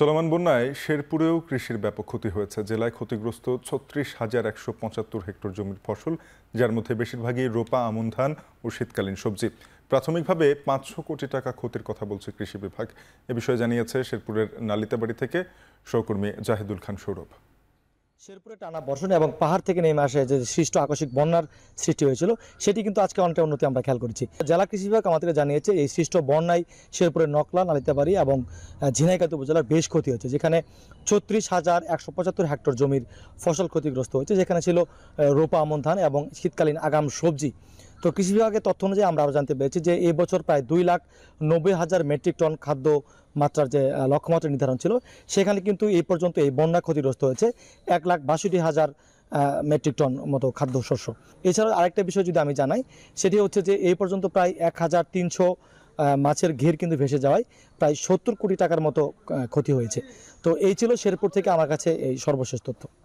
চলমান বন্যায় শেরপুরেও কৃষির ব্যাপক ক্ষতি হয়েছে জেলায় ক্ষতিগ্রস্ত ছত্রিশ হাজার একশো পঁচাত্তর হেক্টর জমির ফসল যার মধ্যে বেশিরভাগই রোপা আমন ধান ও শীতকালীন সবজি প্রাথমিকভাবে পাঁচশো কোটি টাকা ক্ষতির কথা বলছে কৃষি বিভাগ এ বিষয়ে জানিয়েছে শেরপুরের নালিতাবাড়ি থেকে সহকর্মী জাহিদুল খান সৌরভ শেরপুরে টানা বর্ষণে এবং পাহাড় থেকে নেমে আসে যে সৃষ্ট আকস্মিক বন্যার সৃষ্টি হয়েছিল সেটি কিন্তু আজকে অনেকটা উন্নতি আমরা খেয়াল করেছি জেলা কৃষি বিভাগ আমাদেরকে জানিয়েছে এই সৃষ্ট বন্যায় শেরপুরের নকলা নালিতাবাড়ি এবং ঝিনাইকাতি উপজেলার বেশ ক্ষতি হয়েছে যেখানে ছত্রিশ হাজার একশো পঁচাত্তর হেক্টর জমির ফসল ক্ষতিগ্রস্ত হয়েছে যেখানে ছিল রোপা আমন ধান এবং শীতকালীন আগাম সবজি তো কৃষি বিভাগের তথ্য অনুযায়ী আমরা আরও জানতে পেরেছি যে এই বছর প্রায় দুই লাখ নব্বই হাজার মেট্রিক টন খাদ্য মাত্রার যে লক্ষ্যমাত্রা নির্ধারণ ছিল সেখানে কিন্তু এই পর্যন্ত এই বন্যা ক্ষতিগ্রস্ত হয়েছে এক লাখ বাষট্টি হাজার মেট্রিক টন মতো খাদ্যশস্য এছাড়াও আরেকটা বিষয় যদি আমি জানাই সেটি হচ্ছে যে এই পর্যন্ত প্রায় এক হাজার তিনশো মাছের ঘের কিন্তু ভেসে যাওয়ায় প্রায় সত্তর কোটি টাকার মতো ক্ষতি হয়েছে তো এই ছিল শেরপুর থেকে আমার কাছে এই সর্বশেষ তথ্য